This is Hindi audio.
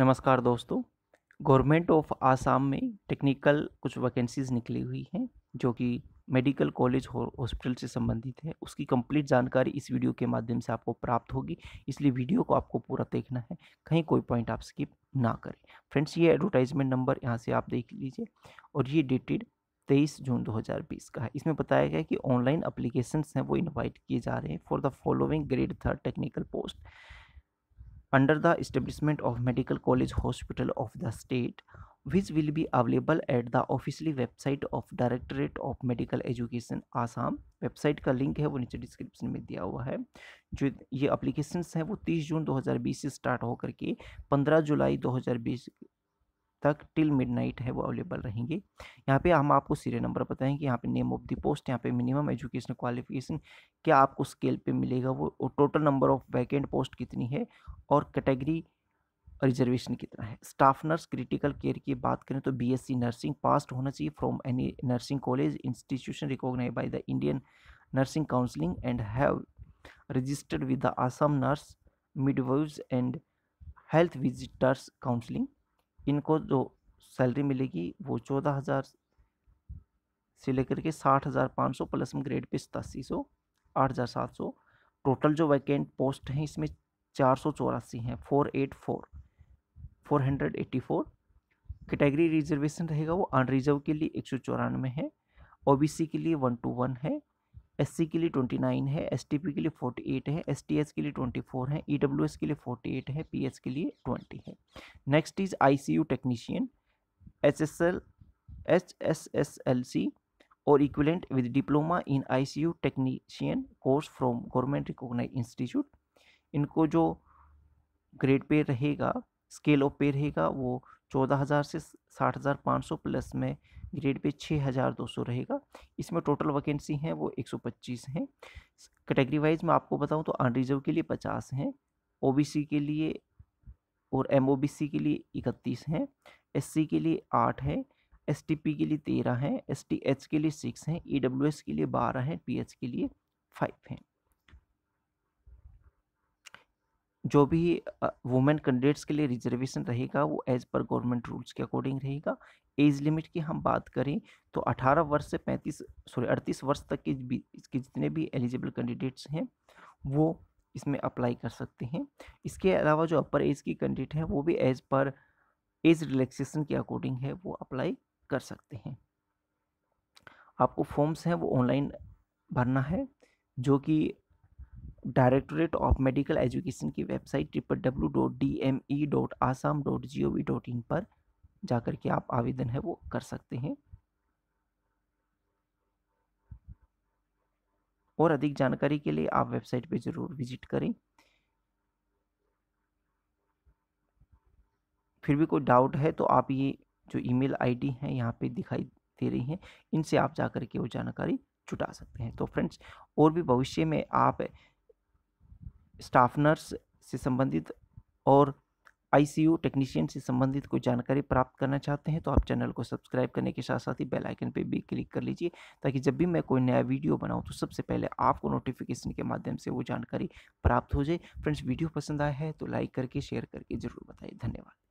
नमस्कार दोस्तों गवर्नमेंट ऑफ आसाम में टेक्निकल कुछ वैकेंसीज़ निकली हुई हैं जो कि मेडिकल कॉलेज हॉस्पिटल से संबंधित है उसकी कंप्लीट जानकारी इस वीडियो के माध्यम से आपको प्राप्त होगी इसलिए वीडियो को आपको पूरा देखना है कहीं कोई पॉइंट आप स्किप ना करें फ्रेंड्स ये एडवर्टाइजमेंट नंबर यहाँ से आप देख लीजिए और ये डेटेड तेईस जून 2020 का है इसमें बताया गया कि ऑनलाइन अप्लीकेशन हैं वो इन्वाइट किए जा रहे हैं for the following grade third technical post under the establishment of medical college hospital of the state which will be available at the officially website of directorate of medical education Assam website का लिंक है वो नीचे डिस्क्रिप्शन में दिया हुआ है जो ये अप्लीकेशन हैं वो 30 जून 2020 से स्टार्ट होकर के 15 जुलाई 2020 तक टिल मिडनाइट है वो अवेलेबल रहेंगे यहाँ पे हम आपको सीरियल नंबर बताएंगे यहाँ पे नेम ऑफ द पोस्ट यहाँ पे मिनिमम एजुकेशन क्वालिफिकेशन क्या आपको स्केल पे मिलेगा वो total number of vacant post कितनी है और कैटेगरी रिजर्वेशन कितना है स्टाफ नर्स क्रिटिकल केयर की बात करें तो बी नर्सिंग पास्ट होना चाहिए from any nursing college institution recognize by the Indian nursing counselling and have registered with the Assam nurse midwives and health visitors counselling इनको जो सैलरी मिलेगी वो चौदह हज़ार से लेकर के साठ हज़ार पाँच सौ प्लस में ग्रेड पे सतासी सौ आठ हज़ार सात सौ टोटल जो वैकेंट पोस्ट हैं इसमें चार सौ चौरासी हैं four eight four four hundred eighty four category reservation रहेगा वो अनरिजर्व के लिए एक सौ चौरानवे है ओबीसी के लिए वन टू वन है एस के लिए ट्वेंटी नाइन है एस के लिए फोर्टी एट है एस के लिए ट्वेंटी फोर है ई e के लिए फोर्टी एट है पी के लिए ट्वेंटी है नेक्स्ट इज आईसीयू टेक्नीशियन और HSSLC with diploma in I C U technician course from government recognize institute इनको जो ग्रेड पे रहेगा स्केल ऑफ पे रहेगा वो चौदह हज़ार से साठ हज़ार पाँच सौ प्लस में ग्रेड पे छः हज़ार दो सौ रहेगा इसमें टोटल वैकेंसी हैं वो एक सौ पच्चीस हैं कैटेगरी वाइज मैं आपको बताऊं तो अनरिजर्व के लिए पचास हैं ओबीसी के लिए और एमओबीसी के लिए इकतीस हैं एससी के लिए आठ हैं एसटीपी के लिए तेरह हैं एसटीएच के लिए सिक्स हैं ईडब्ल्यूएस के लिए बारह हैं पीएच के लिए फाइव हैं जो भी वुमेन कैंडिडेट्स के लिए रिजर्वेशन रहेगा वो एज़ पर गवर्नमेंट रूल्स के अकॉर्डिंग रहेगा एज लिमिट की हम बात करें तो 18 वर्ष से 35 सॉरी 38 वर्ष तक के इसके जितने भी एलिजिबल कैंडिडेट्स हैं वो इसमें अप्लाई कर सकते हैं इसके अलावा जो अपर एज की कैंडिडेट है वो भी एज पर एज रिलैक्सेशन के अकॉर्डिंग है वो अप्लाई कर सकते हैं आपको फॉर्म्स हैं वो ऑनलाइन भरना है जो कि डायरेक्टोरेट ऑफ मेडिकल एजुकेशन की website triple W dot D M E dot Assam dot G O V dot in पर जाकर के आप आवेदन है वो कर सकते हैं और अधिक जानकारी के लिए आप वेबसाइट पे ज़रूर विजिट करें फिर भी कोई डाउट है तो आप ये जो ईमेल आईडी है यहाँ पे दिखाई दे रही हैं इनसे आप जाकर के वो जानकारी जुटा सकते हैं तो फ्रेंड्स और भी भविष्य में आप स्टाफ नर्स से संबंधित और आईसीयू टेक्नीशियन से संबंधित कोई जानकारी प्राप्त करना चाहते हैं तो आप चैनल को सब्सक्राइब करने के साथ साथ ही बेल आइकन पर भी क्लिक कर लीजिए ताकि जब भी मैं कोई नया वीडियो बनाऊं तो सबसे पहले आपको नोटिफिकेशन के माध्यम से वो जानकारी प्राप्त हो जाए फ्रेंड्स वीडियो पसंद आया है तो लाइक करके शेयर करके ज़रूर बताइए धन्यवाद